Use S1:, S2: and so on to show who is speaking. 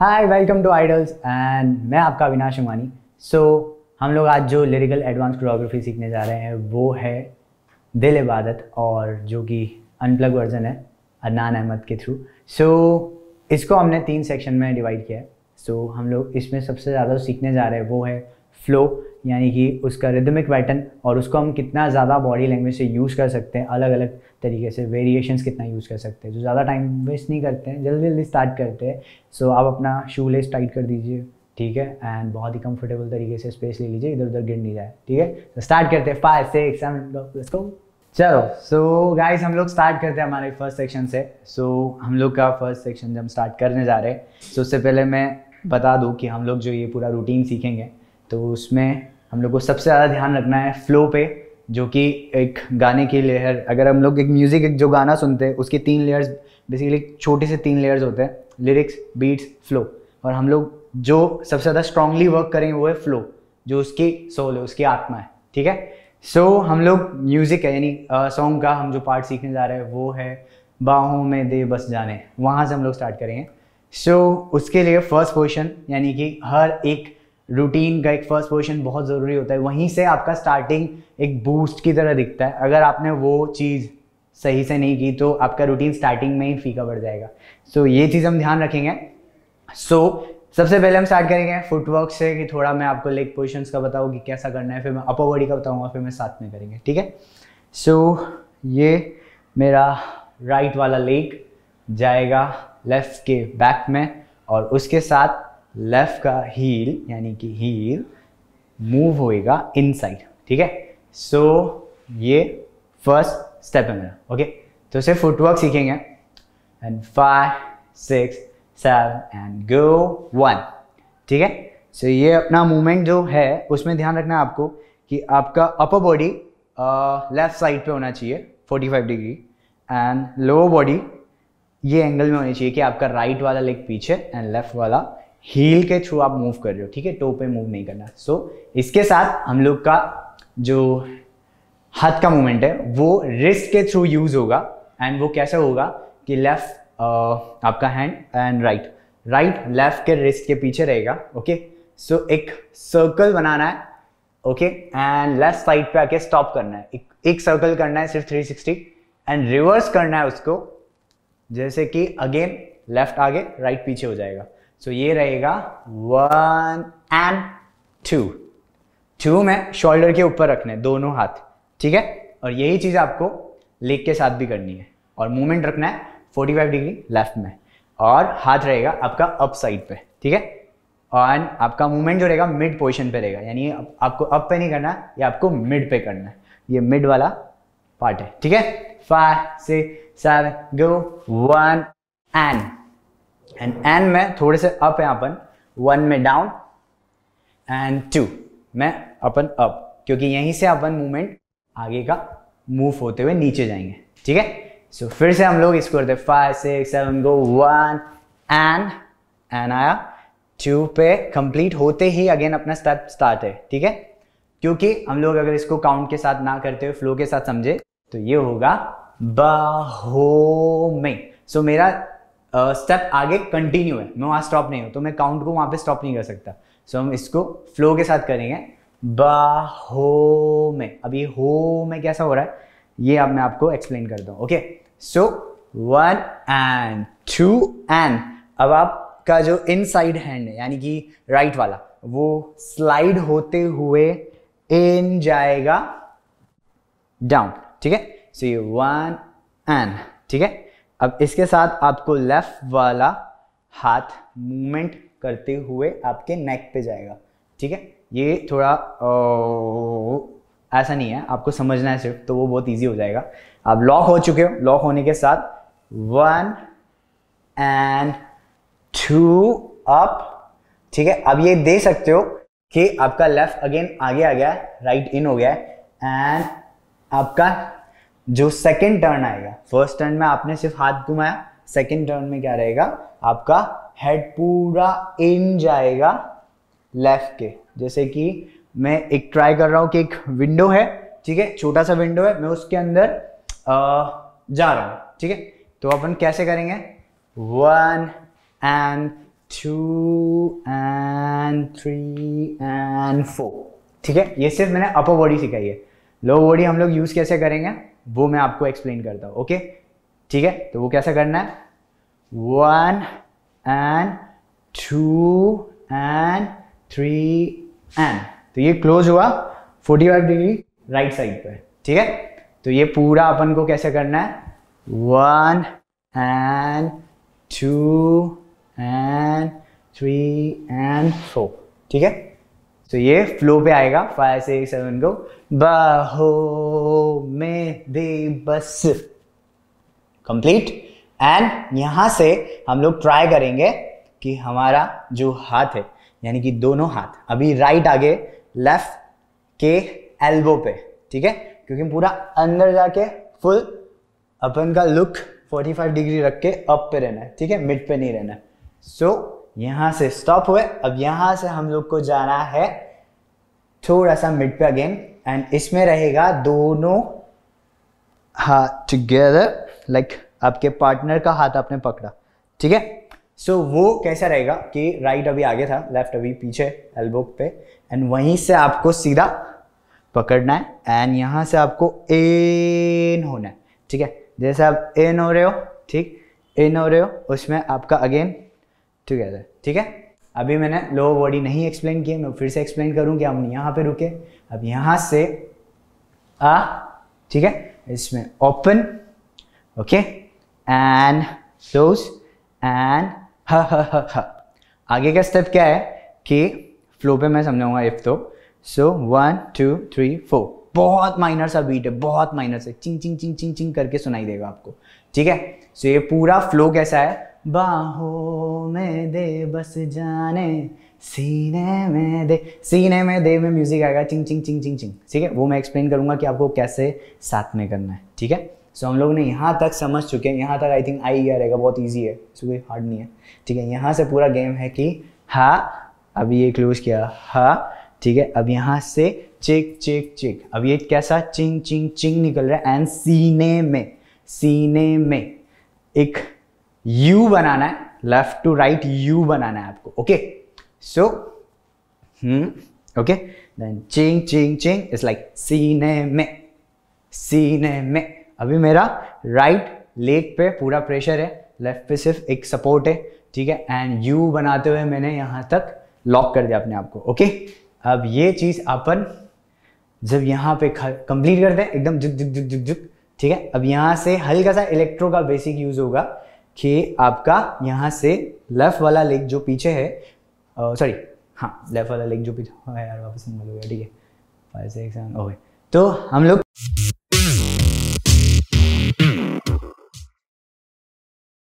S1: hi welcome to idols and मैं आपका अविनाश अमानी सो so, हम लोग आज जो लिरिकल एडवांस कोरियोग्राफी सीखने जा रहे हैं वो है दिल इबादत और जो कि अनप्लग वर्जन है अदनान अहमद के थ्रू सो so, इसको हमने तीन सेक्शन में डिवाइड किया है सो हम लोग इसमें सबसे ज़्यादा सीखने जा रहे हैं वो है फ्लो यानी कि उसका रिदमिक पैटर्न और उसको हम कितना ज़्यादा बॉडी लैंग्वेज से यूज़ कर सकते हैं अलग अलग तरीके से वेरिएशंस कितना यूज़ कर सकते हैं जो ज़्यादा टाइम वेस्ट नहीं करते हैं जल्दी जल्दी स्टार्ट करते हैं सो आप अपना शू लेस टाइट कर दीजिए ठीक है एंड बहुत ही कंफर्टेबल तरीके से स्पेस ले लीजिए इधर उधर गिर नहीं जाए ठीक है तो स्टार्ट करते हैं फाइव सिक्स सेवन चलो सो गाइस हम लोग स्टार्ट करते हैं हमारे फर्स्ट सेक्शन से सो so, हम लोग का फर्स्ट सेक्शन जब हम स्टार्ट करने जा रहे हैं so, सो उससे पहले मैं बता दूँ कि हम लोग जो ये पूरा रूटीन सीखेंगे तो उसमें हम लोग को सबसे ज़्यादा ध्यान रखना है फ्लो पे जो कि एक गाने की लेयर अगर हम लोग एक म्यूज़िक एक जो गाना सुनते हैं उसके तीन लेयर्स बेसिकली छोटे से तीन लेयर्स होते हैं लिरिक्स बीट्स फ्लो और हम लोग जो सबसे ज़्यादा स्ट्रांगली वर्क करेंगे वो है फ्लो जो उसकी सोल है उसकी आत्मा है ठीक है सो so, हम लोग म्यूज़िक है यानी सॉन्ग का हम जो पार्ट सीखने जा रहे हैं वो है बाहों में दे बस जाने वहाँ से हम लोग स्टार्ट करेंगे सो so, उसके लिए फर्स्ट पोर्शन यानी कि हर एक रूटीन का एक फर्स्ट पोजिशन बहुत ज़रूरी होता है वहीं से आपका स्टार्टिंग एक बूस्ट की तरह दिखता है अगर आपने वो चीज़ सही से नहीं की तो आपका रूटीन स्टार्टिंग में ही फीका पड़ जाएगा सो so, ये चीज़ हम ध्यान रखेंगे सो so, सबसे पहले हम स्टार्ट करेंगे फुटवर्क से कि थोड़ा मैं आपको लेग पोजिशंस का बताऊँ कि कैसा करना है फिर मैं अपर बॉडी का बताऊँगा फिर मैं साथ में करेंगे ठीक है सो so, ये मेरा राइट वाला लेग जाएगा लेफ्ट के बैक में और उसके साथ लेफ्ट का हील यानी कि हील मूव होएगा इनसाइड ठीक है सो so, ये फर्स्ट स्टेप है मेरा ओके तो सिर्फ फुटवर्क सीखेंगे and five six seven and go one ठीक है सो ये अपना मूवमेंट जो है उसमें ध्यान रखना है आपको कि आपका अपर बॉडी लेफ्ट साइड पे होना चाहिए 45 डिग्री एंड लोअर बॉडी ये एंगल में होनी चाहिए कि आपका राइट right वाला लेग पीछे एंड लेफ्ट वाला हील के थ्रू आप मूव कर रहे हो ठीक है टो पे मूव नहीं करना सो so, इसके साथ हम लोग का जो हाथ का मूवमेंट है वो रिस्ट के थ्रू यूज होगा एंड वो कैसे होगा कि लेफ्ट uh, आपका hand and right right left के रिस्ट के पीछे रहेगा ओके सो so, एक सर्कल बनाना है ओके एंड लेफ्ट साइड पे आके स्टॉप करना है एक एक सर्कल करना है सिर्फ 360 एंड रिवर्स करना है उसको जैसे कि अगेन लेफ्ट आगे राइट right पीछे हो जाएगा सो so, ये रहेगा वन एंड टू टू में शोल्डर के ऊपर रखने दोनों हाथ ठीक है और यही चीज़ आपको लेग के साथ भी करनी है और मूवमेंट रखना है फोर्टी फाइव डिग्री लेफ्ट में और हाथ रहेगा आपका अप साइड पे ठीक है और आपका मूवमेंट जो रहेगा मिड पोजिशन पे रहेगा यानी आप, आपको अप पे नहीं करना है ये आपको मिड पे करना है ये मिड वाला पार्ट है ठीक है five six seven go one and and एन में थोड़े से अप है अपन वन में डाउन एंड टू में अपन अप क्योंकि यहीं से अपन मूवमेंट आगे का मूव होते हुए नीचे जाएंगे ठीक है सो फिर से हम लोग इसको करते five six seven go one and एन आया टू पे कंप्लीट होते ही अगेन अपना स्टेप स्टार्ट है ठीक है क्योंकि हम लोग अगर इसको काउंट के साथ ना करते हुए फ्लो के साथ समझे तो ये होगा बहो में सो so, मेरा स्टेप आगे कंटिन्यू है मैं वहाँ स्टॉप नहीं हूँ तो मैं काउंट को वहाँ पे स्टॉप नहीं कर सकता सो हम इसको फ्लो के साथ करेंगे बा हो में ये हो में कैसा हो रहा है ये अब मैं आपको एक्सप्लेन करता हूं okay so one and two and अब आपका जो इन साइड हैंड है यानी कि राइट वाला वो स्लाइड होते हुए इन जाएगा डाउन ठीक है सो ये वन एंड ठीक है अब इसके साथ आपको लेफ्ट वाला हाथ मूवमेंट करते हुए आपके नेक पे जाएगा ठीक है ये थोड़ा ओ, ऐसा नहीं है आपको समझना है सिर्फ तो वो बहुत इजी हो जाएगा आप लॉक हो चुके हो लॉक होने के साथ वन एंड टू अप ठीक है अब ये दे सकते हो कि आपका लेफ्ट अगेन आगे आ गया राइट इन हो गया है एंड आपका जो सेकेंड टर्न आएगा फर्स्ट टर्न में आपने सिर्फ हाथ घुमाया सेकेंड टर्न में क्या रहेगा आपका हेड पूरा इन जाएगा लेफ्ट के जैसे कि मैं एक ट्राई कर रहा हूँ कि एक विंडो है ठीक है छोटा सा विंडो है मैं उसके अंदर आ, जा रहा हूँ ठीक है तो अपन कैसे करेंगे one and two and three and four ठीक है ये सिर्फ मैंने अपर बॉडी सिखाई है लोअर बॉडी हम लोग यूज़ कैसे करेंगे वो मैं आपको एक्सप्लेन करता हूँ ओके ठीक है तो वो कैसा करना है one and two and three and तो ये क्लोज हुआ 45 डिग्री राइट साइड पर ठीक है तो ये पूरा अपन को कैसे करना है one and two and three and four ठीक है तो ये फ्लो पे आएगा फाइव सिक्स सेवन को बहो में दे बस कंप्लीट एंड यहां से हम लोग ट्राई करेंगे कि हमारा जो हाथ है यानी कि दोनों हाथ अभी राइट आगे लेफ्ट के एल्बो पे ठीक है क्योंकि पूरा अंदर जाके फुल अपन का लुक 45 डिग्री रख के अप पे रहना है ठीक है मिड पे नहीं रहना सो so, यहाँ से स्टॉप हुए अब यहाँ से हम लोग को जाना है थोड़ा सा मिड पे अगेन एंड इसमें रहेगा दोनों हाथ टुगेदर लाइक आपके पार्टनर का हाथ आपने पकड़ा ठीक है सो वो कैसा रहेगा कि राइट अभी आगे था लेफ्ट अभी पीछे एल्बो पे एंड वहीं से आपको सीधा पकड़ना है एंड यहाँ से आपको इन होना है ठीक है जैसे आप इन हो रहे हो ठीक इन हो रहे हो उसमें आपका अगेन टुगेदर ठीक है अभी मैंने लोअर बॉडी नहीं एक्सप्लेन किया मैं फिर से एक्सप्लेन करूँ कि हम यहाँ पे रुके अब यहाँ से आ ठीक है इसमें open okay and close and ह आगे का स्टेप क्या है कि फ्लो पे मैं समझाऊंगा इफ तो so one two three four बहुत माइनर सा बीट है बहुत माइनर सा चिंग चिंग चिंग चिंग चिंग करके सुनाई देगा आपको ठीक है सो so, ये पूरा फ्लो कैसा है बाहों में दे बस जाने सीने में दे सीने में दे में म्यूज़िक आएगा चिंग चिंग चिंग चिंग चिंग ठीक है वो मैं एक्सप्लेन करूंगा कि आपको कैसे साथ में करना है ठीक है सो so, हम लोग ने यहाँ तक समझ चुके हैं यहाँ तक आई थिंक आई ईयर रहेगा बहुत ईजी है इसमें कोई हार्ड नहीं है ठीक है यहाँ से पूरा गेम है कि हा अब ये क्लोज किया हा ठीक है अब यहाँ से चिक चिक चिक अब ये कैसा चिंग चिंग चिंग निकल रहा है एंड सीने में सीने में एक यू बनाना है लेफ्ट टू राइट यू बनाना है आपको ओके सो ओके देन चिंग चिंग चिंग इज लाइक सीने में सीने में अभी मेरा राइट right लेग पे पूरा प्रेशर है लेफ्ट पे सिर्फ एक सपोर्ट है ठीक है एंड यू बनाते हुए मैंने यहां तक लॉक कर दिया अपने आप को ओके अब ये चीज़ अपन जब यहां पे कंप्लीट करते हैं एकदम झुक झुक झुक झुक ठीक है अब यहां से हल्का सा इलेक्ट्रो का बेसिक यूज़ होगा कि आपका यहाँ से लेफ़्ट वाला लेग जो पीछे है सॉरी हाँ लेफ़्ट वाला लेग जो पीछे हाँ यार वापस ठीक है ओके तो हम लोग